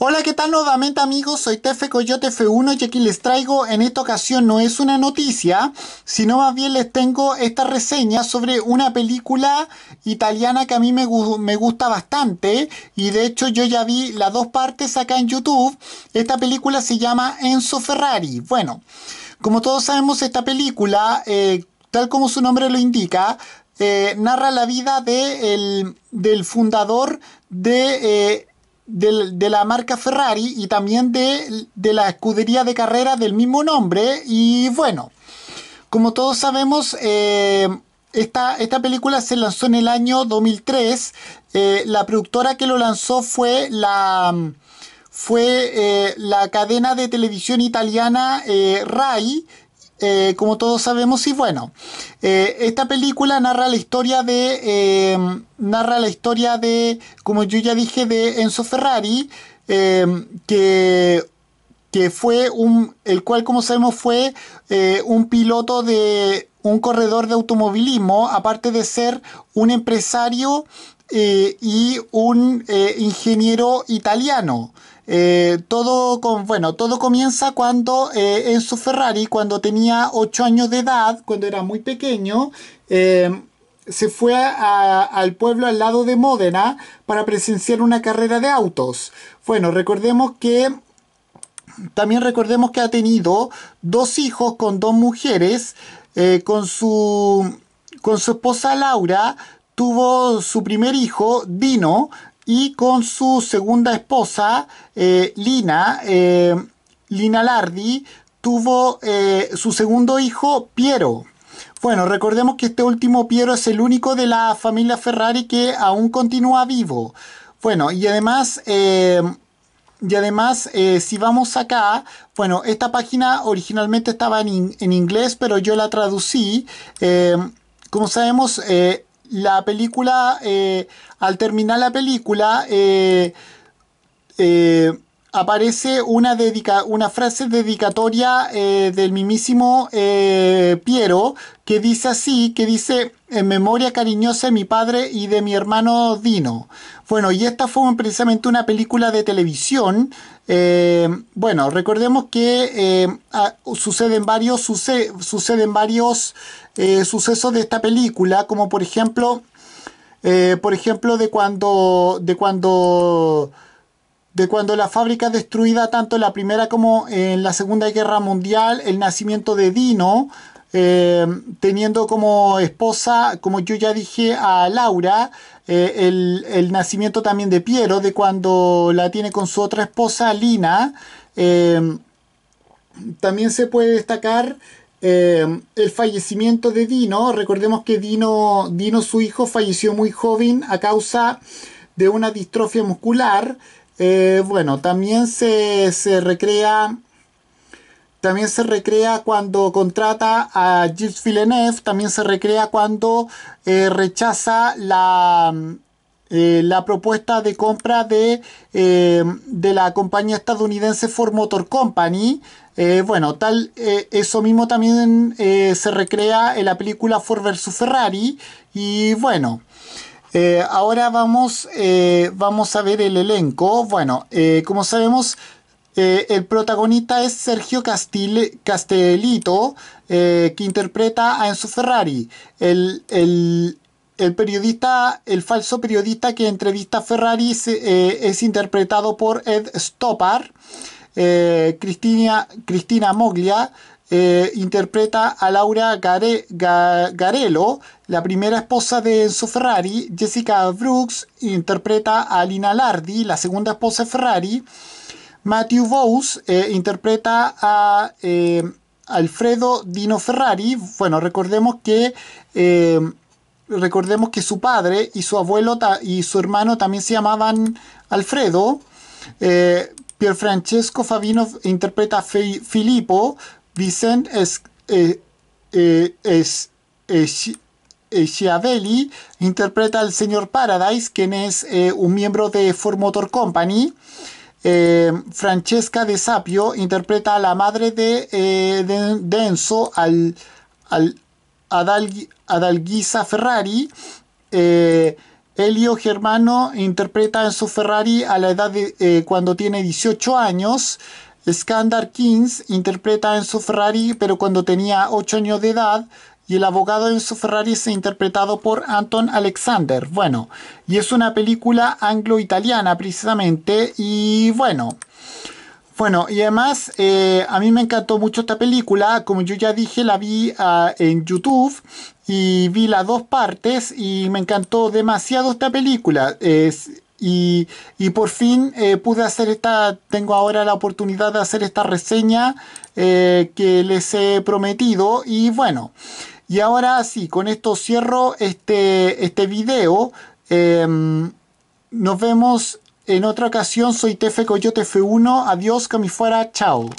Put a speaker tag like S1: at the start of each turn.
S1: Hola, ¿qué tal nuevamente amigos? Soy Tefe Coyote F1 y aquí les traigo en esta ocasión no es una noticia, sino más bien les tengo esta reseña sobre una película italiana que a mí me, gusta bastante y de hecho yo ya vi las dos partes acá en YouTube. Esta película se llama Enzo Ferrari. Bueno, como todos sabemos esta película, eh, tal como su nombre lo indica, eh, narra la vida de del fundador de... Eh, de, la marca Ferrari y también de, la escudería de carrera del mismo nombre. Y bueno, como todos sabemos, eh, esta, película se lanzó en el año 2003. Eh, la productora que lo lanzó fue la, fue, eh, la cadena de televisión italiana RAI eh, como todos sabemos. Y bueno, eh, esta película narra la historia de. Eh, narra la historia de. Como yo ya dije, de Enzo Ferrari. que. que fue un. el cual, como sabemos, fue un piloto de. un corredor de automovilismo. Aparte de ser un empresario eh, y un eh, ingeniero italiano. Eh, todo, bueno, todo comienza cuando en su Ferrari, cuando tenía 8 años de edad, cuando era muy pequeño, se fue al pueblo al lado de Módena para presenciar una carrera de autos. Bueno, recordemos que también recordemos que ha tenido dos hijos con dos mujeres, con su esposa Laura, tuvo su primer hijo, Dino, y con su segunda esposa, eh, Lina, eh, Lina Lardi, tuvo eh, su segundo hijo, Piero. Bueno, recordemos que este último Piero es el único de la familia Ferrari que aún continúa vivo. Bueno, y además... Y además, si vamos acá, bueno, esta página originalmente estaba en, inglés, pero yo la traducí. como sabemos, la película, eh, al terminar la película, eh, eh, aparece una, dedica una frase dedicatoria eh, del mismísimo eh, Piero que dice así, que dice en memoria cariñosa de mi padre y de mi hermano Dino. Bueno, y esta fue precisamente una película de televisión. Eh, bueno, recordemos que suceden varios, suceden varios sucesos de esta película, como por ejemplo, por ejemplo de cuando, de cuando de cuando la fábrica destruida tanto en la Primera como en la Segunda Guerra Mundial, el nacimiento de Dino, eh, teniendo como esposa, como yo ya dije, a Laura, eh, el, nacimiento también de Piero, de cuando la tiene con su otra esposa, Lina. Eh, también se puede destacar el fallecimiento de Dino. Recordemos que Dino, su hijo, falleció muy joven a causa de una distrofia muscular. Eh, bueno, también se, se, recrea. También se recrea cuando contrata a Gilles Villeneuve. También se recrea cuando eh, rechaza la, eh, la propuesta de compra de, de, la compañía estadounidense Ford Motor Company. bueno, tal, eso mismo también se recrea en la película Ford vs. Ferrari. Y bueno, eh, ahora vamos, eh, vamos a ver el elenco. Bueno, eh, como sabemos, el protagonista es Sergio Castile Castellito, que interpreta a Enzo Ferrari. El, periodista, el falso periodista que entrevista a Ferrari es interpretado por Ed Stoppard, Cristina Moglia. Eh, interpreta a Laura Gare, la primera esposa de Enzo Ferrari. Jessica Brooks interpreta a Alina Lardi, la segunda esposa de Ferrari. Matthew Bowes eh, interpreta a eh, Alfredo Dino Ferrari. Bueno, recordemos que recordemos que su padre y su abuelo y su hermano también se llamaban Alfredo. Pier Pierfrancesco Fabino interpreta a Filippo, Vicent es, eh, eh, Schiavelli interpreta al señor Paradise, quien es eh, un miembro de Ford Motor Company. Francesca De Sapio interpreta a la madre de, Enzo, Denso, al, al Adalguisa Ferrari. Elio Germano interpreta a Enzo Ferrari a la edad de cuando tiene 18 años. Skandar Kings interpreta en su Ferrari, pero cuando tenía 8 años de edad, y el abogado en su Ferrari es interpretado por Anton Alexander. Bueno, y es una película anglo-italiana precisamente, y bueno. Bueno, y además eh, a mí me encantó mucho esta película, como yo ya dije la vi ah, en YouTube y vi las dos partes y me encantó demasiado esta película. Es, y, por fin eh, pude hacer esta, tengo ahora la oportunidad de hacer esta reseña eh, que les he prometido. Y bueno, y ahora sí, con esto cierro este, este video. Em, nos vemos en otra ocasión. Soy Tefe Coyote F1. Adiós, que me fuera. Chao.